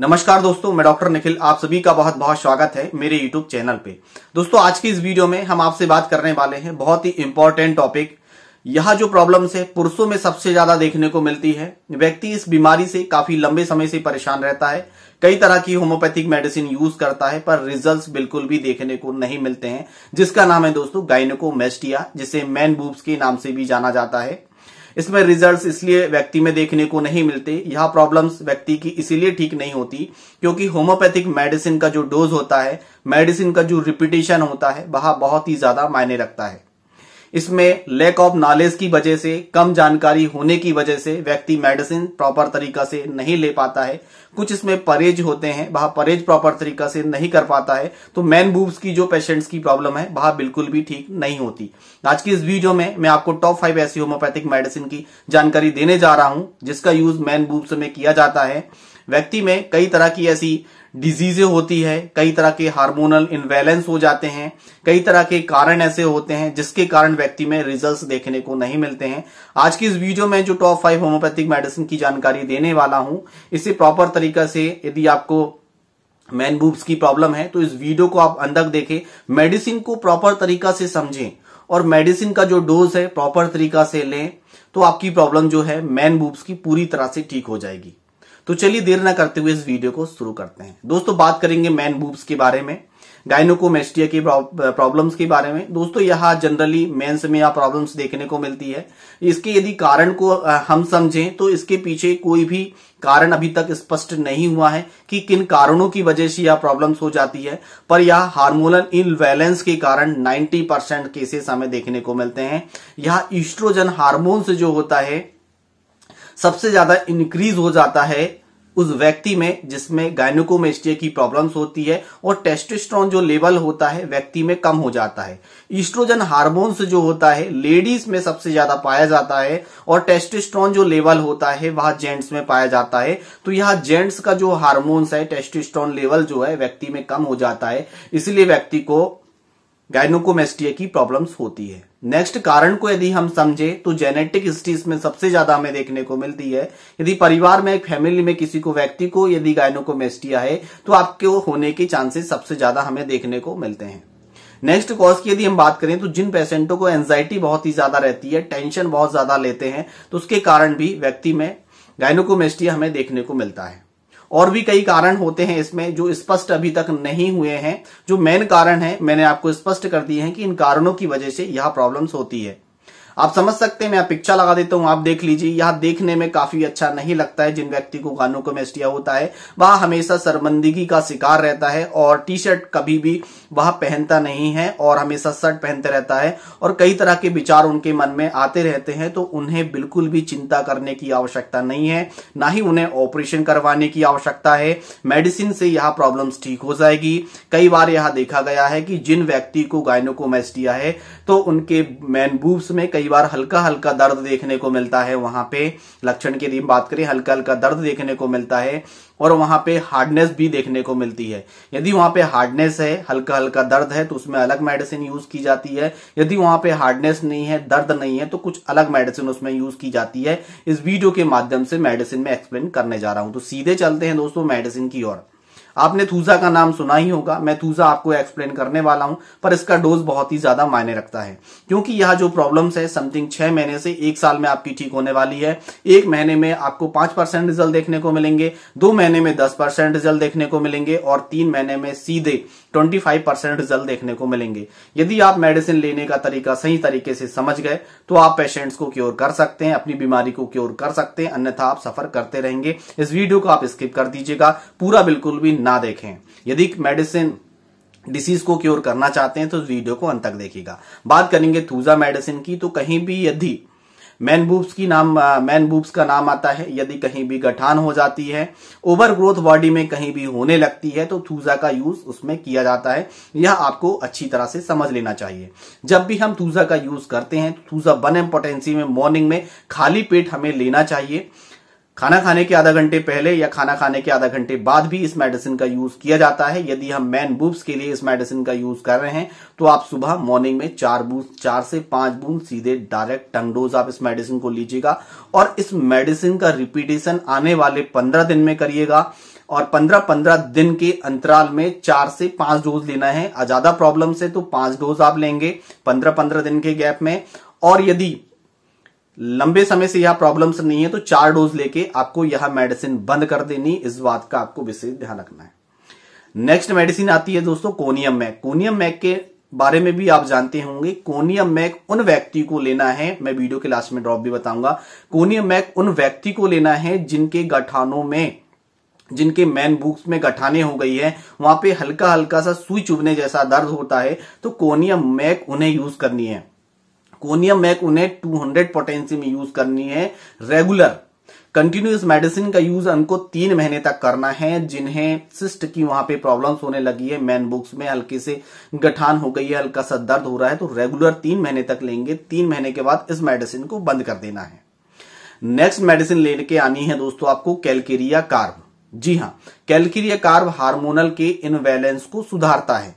नमस्कार दोस्तों मैं डॉक्टर निखिल आप सभी का बहुत बहुत स्वागत है मेरे यूट्यूब चैनल पे दोस्तों आज की इस वीडियो में हम आपसे बात करने वाले हैं बहुत ही इंपॉर्टेंट टॉपिक यह जो प्रॉब्लम्स है पुरुषों में सबसे ज्यादा देखने को मिलती है व्यक्ति इस बीमारी से काफी लंबे समय से परेशान रहता है कई तरह की होम्योपैथिक मेडिसिन यूज करता है पर रिजल्ट्स बिल्कुल भी देखने को नहीं मिलते हैं जिसका नाम है दोस्तों गाइनोकोमेस्टिया जिसे मैन बूब्स के नाम से भी जाना जाता है इसमें रिजल्ट्स इसलिए व्यक्ति में देखने को नहीं मिलते यह प्रॉब्लम्स व्यक्ति की इसीलिए ठीक नहीं होती क्योंकि होम्योपैथिक मेडिसिन का जो डोज होता है मेडिसिन का जो रिपीटेशन होता है वह बहुत ही ज्यादा मायने रखता है इसमें लैक ऑफ नॉलेज की वजह से कम जानकारी होने की वजह से व्यक्ति मेडिसिन प्रॉपर तरीका से नहीं ले पाता है कुछ इसमें परहेज होते हैं वहां परहेज प्रॉपर तरीका से नहीं कर पाता है तो मैन बूब्स की जो पेशेंट्स की प्रॉब्लम है वहां बिल्कुल भी ठीक नहीं होती आज की इस वीडियो में मैं आपको टॉप फाइव ऐसी होम्योपैथिक मेडिसिन की जानकारी देने जा रहा हूं जिसका यूज मैन बूब्स में किया जाता है व्यक्ति में कई तरह की ऐसी डिजीजें होती है कई तरह के हार्मोनल इनबैलेंस हो जाते हैं कई तरह के कारण ऐसे होते हैं जिसके कारण व्यक्ति में रिजल्ट्स देखने को नहीं मिलते हैं आज की इस वीडियो में जो टॉप फाइव होम्योपैथिक मेडिसिन की जानकारी देने वाला हूं इसे प्रॉपर तरीका से यदि आपको मैन बूब्स की प्रॉब्लम है तो इस वीडियो को आप अंदर देखें मेडिसिन को प्रॉपर तरीका से समझें और मेडिसिन का जो डोज है प्रॉपर तरीका से लें तो आपकी प्रॉब्लम जो है मैन बूब्स की पूरी तरह से ठीक हो जाएगी तो चलिए देर ना करते हुए इस वीडियो को शुरू करते हैं दोस्तों बात करेंगे मैन बूब्स के बारे में गाइनोकोमेस्टिया की प्रॉब्लम्स के बारे में दोस्तों यहाँ जनरली मेंस में यह प्रॉब्लम्स देखने को मिलती है इसके यदि कारण को हम समझें तो इसके पीछे कोई भी कारण अभी तक स्पष्ट नहीं हुआ है कि किन कारणों की वजह से यह प्रॉब्लम्स हो जाती है पर यह हार्मोनल इनबैलेंस के कारण 90 परसेंट केसेस हमें देखने को मिलते हैं यह ईस्ट्रोजन हार्मोन्स जो होता है सबसे ज्यादा इंक्रीज हो जाता है उस व्यक्ति में जिसमें गायनोकोमेस्टिया की प्रॉब्लम्स होती है और टेस्टोस्टेरोन जो लेवल होता है व्यक्ति में कम हो जाता है ईस्ट्रोजन हार्मोन्स जो होता है लेडीज में सबसे ज्यादा पाया जाता है और टेस्टोस्टेरोन जो लेवल होता है वह जेंट्स में पाया जाता है तो यह जेंट्स का जो हार्मोन्स है टेस्टोस्टेरोन लेवल जो है व्यक्ति में कम हो जाता है इसलिए व्यक्ति को गायनोकोमेस्टिया की प्रॉब्लम्स होती है नेक्स्ट कारण को यदि हम समझे तो जेनेटिक हिस्ट्री इसमें सबसे ज्यादा हमें देखने को मिलती है यदि परिवार में एक फैमिली में किसी को व्यक्ति को यदि गायनोकोमेस्टिया है तो आपके वो होने के चांसेस सबसे ज्यादा हमें देखने को मिलते हैं नेक्स्ट कॉज की यदि हम बात करें तो जिन पेशेंटों को एंजाइटी बहुत ही ज्यादा रहती है टेंशन बहुत ज्यादा लेते हैं तो उसके कारण भी व्यक्ति में गायनोकोमेस्टिया हमें देखने को मिलता है और भी कई कारण होते हैं इसमें जो स्पष्ट अभी तक नहीं हुए हैं जो मेन कारण है मैंने आपको स्पष्ट कर दिए हैं कि इन कारणों की वजह से यह प्रॉब्लम्स होती है आप समझ सकते हैं मैं पिक्चर लगा देता हूं आप देख लीजिए यह देखने में काफी अच्छा नहीं लगता है जिन व्यक्ति को कानों को मेस्टिया होता है वह हमेशा शर्मंदगी का शिकार रहता है और टी शर्ट कभी भी वह पहनता नहीं है और हमेशा शर्ट पहनते रहता है और कई तरह के विचार उनके मन में आते रहते हैं तो उन्हें बिल्कुल भी चिंता करने की आवश्यकता नहीं है ना ही उन्हें ऑपरेशन करवाने की आवश्यकता है मेडिसिन से यह प्रॉब्लम ठीक हो जाएगी कई बार यह देखा गया है कि जिन व्यक्ति को गायनोकोमेस्टिया है तो उनके मैनबूब्स में कई कई बार हल्का हल्का दर्द देखने को मिलता है वहां पे लक्षण की यदि बात करें हल्का हल्का दर्द देखने को मिलता है और वहां पे हार्डनेस भी देखने को मिलती है यदि वहां पे हार्डनेस है हल्का हल्का दर्द है तो उसमें अलग मेडिसिन यूज की जाती है यदि वहां पे हार्डनेस नहीं है दर्द नहीं है तो कुछ अलग मेडिसिन उसमें यूज की जाती है इस वीडियो के माध्यम से मेडिसिन में एक्सप्लेन करने जा रहा हूं तो सीधे चलते हैं दोस्तों मेडिसिन की ओर आपने थूजा का नाम सुना ही होगा मैं थूजा आपको एक्सप्लेन करने वाला हूं पर इसका डोज बहुत ही ज्यादा मायने रखता है क्योंकि यह जो प्रॉब्लम्स है समथिंग छह महीने से एक साल में आपकी ठीक होने वाली है एक महीने में आपको पांच परसेंट रिजल्ट देखने को मिलेंगे दो महीने में दस परसेंट रिजल्ट देखने को मिलेंगे और तीन महीने में सीधे 25 परसेंट रिजल्ट देखने को मिलेंगे यदि आप मेडिसिन लेने का तरीका सही तरीके से समझ गए तो आप पेशेंट्स को क्योर कर सकते हैं अपनी बीमारी को क्योर कर सकते हैं अन्यथा आप सफर करते रहेंगे इस वीडियो को आप स्किप कर दीजिएगा पूरा बिल्कुल भी ना देखें यदि मेडिसिन डिसीज को क्योर करना चाहते हैं तो वीडियो को अंत तक देखिएगा बात करेंगे थूजा मेडिसिन की तो कहीं भी यदि मैन बूब्स की नाम मैन बूब्स का नाम आता है यदि कहीं भी गठान हो जाती है ओवर ग्रोथ बॉडी में कहीं भी होने लगती है तो थूजा का यूज उसमें किया जाता है यह आपको अच्छी तरह से समझ लेना चाहिए जब भी हम थूजा का यूज करते हैं तो थूजा बन एम पोटेंसी में मॉर्निंग में खाली पेट हमें लेना चाहिए खाना खाने के आधा घंटे पहले या खाना खाने के आधा घंटे बाद भी इस मेडिसिन का यूज किया जाता है यदि हम मैन बूब्स के लिए इस मेडिसिन का यूज कर रहे हैं तो आप सुबह मॉर्निंग में चार बूंद चार से पांच बूंद सीधे डायरेक्ट टंग डोज आप इस मेडिसिन को लीजिएगा और इस मेडिसिन का रिपीटेशन आने वाले पंद्रह दिन में करिएगा और पंद्रह पंद्रह दिन के अंतराल में चार से पांच डोज लेना है ज्यादा प्रॉब्लम से तो पांच डोज आप लेंगे पंद्रह पंद्रह दिन के गैप में और यदि लंबे समय से यह प्रॉब्लम्स नहीं है तो चार डोज लेके आपको यह मेडिसिन बंद कर देनी इस बात का आपको विशेष ध्यान रखना है नेक्स्ट मेडिसिन आती है दोस्तों कोनियम मैक कोनियम मैक के बारे में भी आप जानते होंगे कोनियम मैक उन व्यक्ति को लेना है मैं वीडियो के लास्ट में ड्रॉप भी बताऊंगा कोनियम मैक उन व्यक्ति को लेना है जिनके गठानों में जिनके मैन बुक्स में गठाने हो गई है वहां पे हल्का हल्का सा सुई चुभने जैसा दर्द होता है तो कोनियम मैक उन्हें यूज करनी है कोनियम मैक उन्हें 200 पोटेंसी में यूज करनी है रेगुलर कंटिन्यूस मेडिसिन का यूज उनको तीन महीने तक करना है जिन्हें सिस्ट की वहां पे प्रॉब्लम्स होने लगी है मैन बुक्स में हल्के से गठान हो गई है हल्का सा दर्द हो रहा है तो रेगुलर तीन महीने तक लेंगे तीन महीने के बाद इस मेडिसिन को बंद कर देना है नेक्स्ट मेडिसिन लेके आनी है दोस्तों आपको कैलकेरिया कार्ब जी हाँ कैलकेरिया कार्ब हार्मोनल के इनबैलेंस को सुधारता है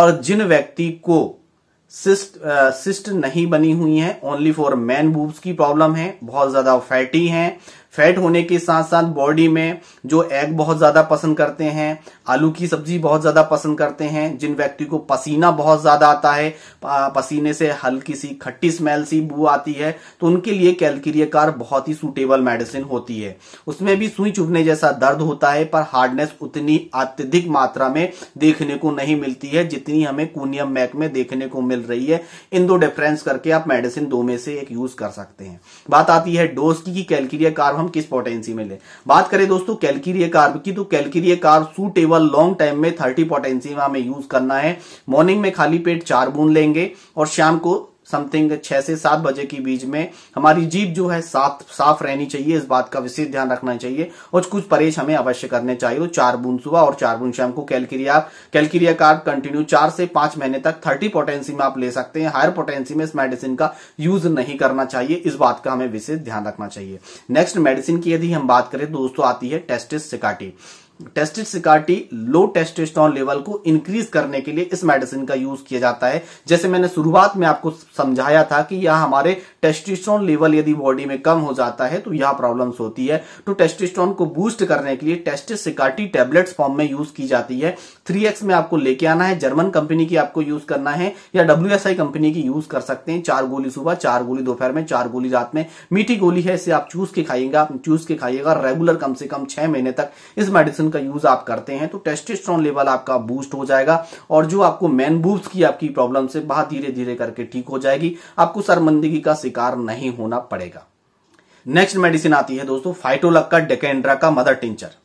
और जिन व्यक्ति को सिस्ट आ, सिस्ट नहीं बनी हुई है ओनली फॉर मैन बूब्स की प्रॉब्लम है बहुत ज्यादा फैटी हैं फैट होने के साथ साथ बॉडी में जो एग बहुत ज्यादा पसंद करते हैं आलू की सब्जी बहुत ज्यादा पसंद करते हैं जिन व्यक्ति को पसीना बहुत ज्यादा आता है पसीने से हल्की सी खट्टी स्मेल सी बू आती है तो उनके लिए कैलक्रिया कार बहुत ही सुटेबल मेडिसिन होती है उसमें भी सुई चुभने जैसा दर्द होता है पर हार्डनेस उतनी अत्यधिक मात्रा में देखने को नहीं मिलती है जितनी हमें कूनियम मैक में देखने को मिल रही है इन दो डिफरेंस करके आप मेडिसिन दो में से एक यूज कर सकते हैं बात आती है डोज की कैलक्रिया कार हम किस पोटेंसी में ले बात करें दोस्तों कैलकीरिया कार्ब की तो calcarea carb suitable long time में थर्टी पोटेंसी में हमें यूज करना है मॉर्निंग में खाली पेट चार बूंद लेंगे और शाम को समथिंग छह से सात बजे के बीच में हमारी जीप जो है साफ साफ रहनी चाहिए इस बात का विशेष ध्यान रखना चाहिए और कुछ परहेज हमें अवश्य करने चाहिए चार बूंद सुबह और चार बूंद शाम को कैलक्रिया कैलक्रिया कार्ड कंटिन्यू चार से पांच महीने तक थर्टी पोटेंसी में आप ले सकते हैं हायर पोटेंसी में इस मेडिसिन का यूज नहीं करना चाहिए इस बात का हमें विशेष ध्यान रखना चाहिए नेक्स्ट मेडिसिन की यदि हम बात करें दोस्तों आती है testes siccati testes siccati low testosterone level को इंक्रीज करने के लिए इस मेडिसिन का यूज किया जाता है जैसे मैंने शुरुआत में आपको समझाया था कि यह हमारे टेस्टोस्टेरॉन लेवल यदि बॉडी में कम हो जाता है तो यह प्रॉब्लम्स होती है तो टेस्टोस्टेरॉन को बूस्ट करने के लिए टेस्टेड सिकार्टी टेबलेट्स फॉर्म में यूज की जाती है थ्री में आपको लेके आना है जर्मन कंपनी की आपको यूज करना है या डब्ल्यू कंपनी की यूज कर सकते हैं चार गोली सुबह चार गोली दोपहर में चार गोली रात में मीठी गोली है इसे आप चूस के खाइएगा चूस के खाइएगा रेगुलर कम से कम छह महीने तक इस मेडिसिन का यूज आप करते हैं तो टेस्टिस्ट्रॉन लेवल आपका बूस्ट हो जाएगा और जो आपको मैन बूब्स की आपकी प्रॉब्लम से बहुत धीरे धीरे करके ठीक हो जाएगी आपको सरमंदगी का शिकार नहीं होना पड़ेगा नेक्स्ट मेडिसिन आती है दोस्तों फाइटोलक का डेकेंड्रा का मदर टिंचर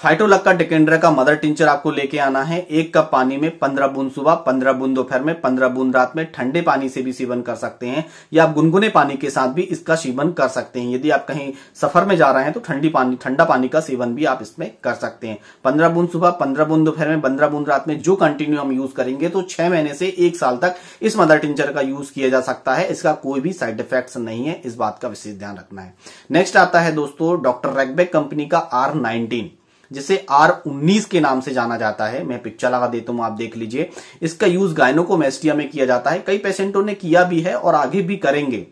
फाइटोलक्का डेकेंड्रा का मदर टिंचर आपको लेके आना है एक कप पानी में पंद्रह बूंद सुबह पंद्रह बूंद दोपहर में पंद्रह बूंद रात में ठंडे पानी से भी सेवन कर सकते हैं या आप गुनगुने पानी के साथ भी इसका सेवन कर सकते हैं यदि आप कहीं सफर में जा रहे हैं तो ठंडी पानी ठंडा पानी का सेवन भी आप इसमें कर सकते हैं पंद्रह बूंद सुबह पंद्रह बूंद दोपहर में पंद्रह बूंद रात में जो कंटिन्यू हम यूज करेंगे तो छह महीने से एक साल तक इस मदर टिंचर का यूज किया जा सकता है इसका कोई भी साइड इफेक्ट नहीं है इस बात का विशेष ध्यान रखना है नेक्स्ट आता है दोस्तों डॉक्टर रेगबेक कंपनी का आर नाइनटीन जिसे आर उन्नीस के नाम से जाना जाता है मैं पिक्चर लगा देता हूं आप देख लीजिए इसका यूज गायनोकोमेस्टिया में किया जाता है कई पेशेंटों ने किया भी है और आगे भी करेंगे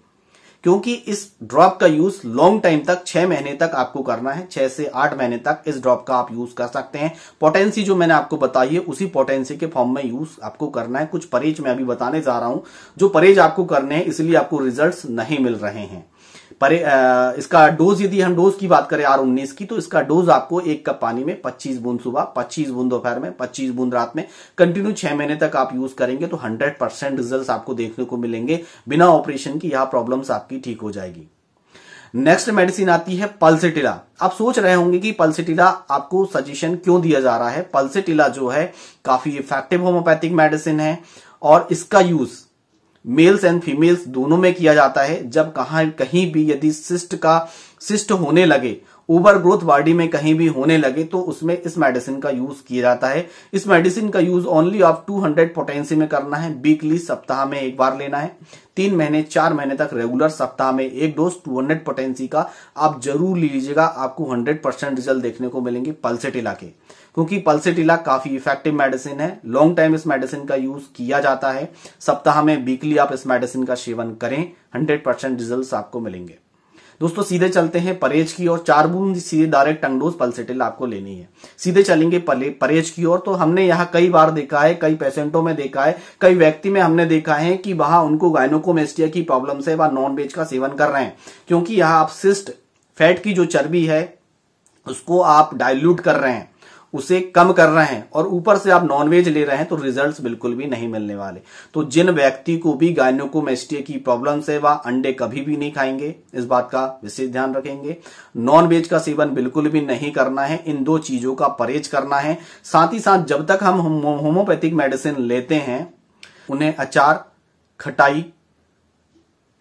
क्योंकि इस ड्रॉप का यूज लॉन्ग टाइम तक छह महीने तक आपको करना है छह से आठ महीने तक इस ड्रॉप का आप यूज कर सकते हैं पोटेंसी जो मैंने आपको बताई है उसी पोटेंसी के फॉर्म में यूज आपको करना है कुछ परहेज मैं अभी बताने जा रहा हूं जो परहेज आपको करने हैं इसलिए आपको रिजल्ट नहीं मिल रहे हैं पर इसका डोज यदि हम डोज की बात करें आर उन्नीस की तो इसका डोज आपको एक कप पानी में पच्चीस बूंद सुबह पच्चीस बूंद दोपहर में पच्चीस बूंद रात में कंटिन्यू छह महीने तक आप यूज करेंगे तो हंड्रेड परसेंट रिजल्ट आपको देखने को मिलेंगे बिना ऑपरेशन की यह प्रॉब्लम्स आपकी ठीक हो जाएगी नेक्स्ट मेडिसिन आती है पल्सेटिला आप सोच रहे होंगे कि पल्सिटिला आपको सजेशन क्यों दिया जा रहा है पल्सेटिला जो है काफी इफेक्टिव होम्योपैथिक मेडिसिन है और इसका यूज मेल्स एंड फीमेल्स दोनों में किया जाता है जब कहा कहीं भी यदि सिस्ट का सिस्ट होने लगे ओवर ग्रोथ बॉडी में कहीं भी होने लगे तो उसमें इस मेडिसिन का यूज किया जाता है इस मेडिसिन का यूज ओनली आप 200 पोटेंसी में करना है वीकली सप्ताह में एक बार लेना है तीन महीने चार महीने तक रेगुलर सप्ताह में एक डोज 200 पोटेंसी का आप जरूर लीजिएगा आपको 100 परसेंट रिजल्ट देखने को मिलेंगे पल्सेट इलाके क्योंकि पल्सेटिला काफी इफेक्टिव मेडिसिन है लॉन्ग टाइम इस मेडिसिन का यूज किया जाता है सप्ताह में वीकली आप इस मेडिसिन का सेवन करें हंड्रेड परसेंट रिजल्ट आपको मिलेंगे दोस्तों सीधे चलते हैं परहेज की ओर चार बूंद सीधे डायरेक्ट टंगडोज पल्सेटिल आपको लेनी है सीधे चलेंगे परहेज की ओर तो हमने यहाँ कई बार देखा है कई पेशेंटों में देखा है कई व्यक्ति में हमने देखा है कि वहां उनको गायनोकोमेस्टिया की प्रॉब्लम से वह नॉन वेज का सेवन कर रहे हैं क्योंकि यहाँ आप सिस्ट फैट की जो चर्बी है उसको आप डायल्यूट कर रहे हैं उसे कम कर रहे हैं और ऊपर से आप नॉनवेज ले रहे हैं तो रिजल्ट्स बिल्कुल भी नहीं मिलने वाले तो जिन व्यक्ति को भी मेस्टिया की प्रॉब्लम है वह अंडे कभी भी नहीं खाएंगे इस बात का विशेष ध्यान रखेंगे नॉनवेज का सेवन बिल्कुल भी नहीं करना है इन दो चीजों का परहेज करना है साथ ही साथ जब तक हम होम्योपैथिक मेडिसिन लेते हैं उन्हें अचार खटाई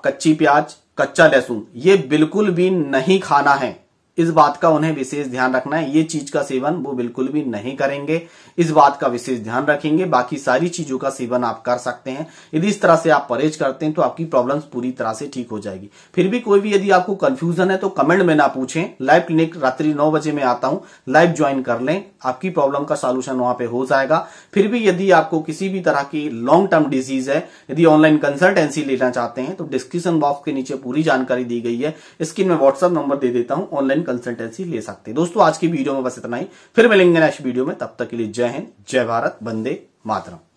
कच्ची प्याज कच्चा लहसुन ये बिल्कुल भी नहीं खाना है इस बात का उन्हें विशेष ध्यान रखना है ये चीज का सेवन वो बिल्कुल भी नहीं करेंगे इस बात का विशेष ध्यान रखेंगे बाकी सारी चीजों का सेवन आप कर सकते हैं यदि इस तरह से आप परहेज करते हैं तो आपकी प्रॉब्लम्स पूरी तरह से ठीक हो जाएगी फिर भी कोई भी यदि आपको कंफ्यूजन है तो कमेंट में ना पूछें लाइव क्लिनिक रात्रि नौ बजे में आता हूं लाइव ज्वाइन कर लें आपकी प्रॉब्लम का सोल्यूशन वहां पर हो जाएगा फिर भी यदि आपको किसी भी तरह की लॉन्ग टर्म डिजीज है यदि ऑनलाइन कंसल्टेंसी लेना चाहते हैं तो डिस्क्रिप्शन बॉक्स के नीचे पूरी जानकारी दी गई है स्क्रीन में व्हाट्सअप नंबर दे देता हूँ ऑनलाइन कंसल्टेंसी ले सकते हैं दोस्तों आज की वीडियो में बस इतना ही फिर मिलेंगे नेक्स्ट वीडियो में तब तक के लिए जय हिंद जय भारत बंदे मातरम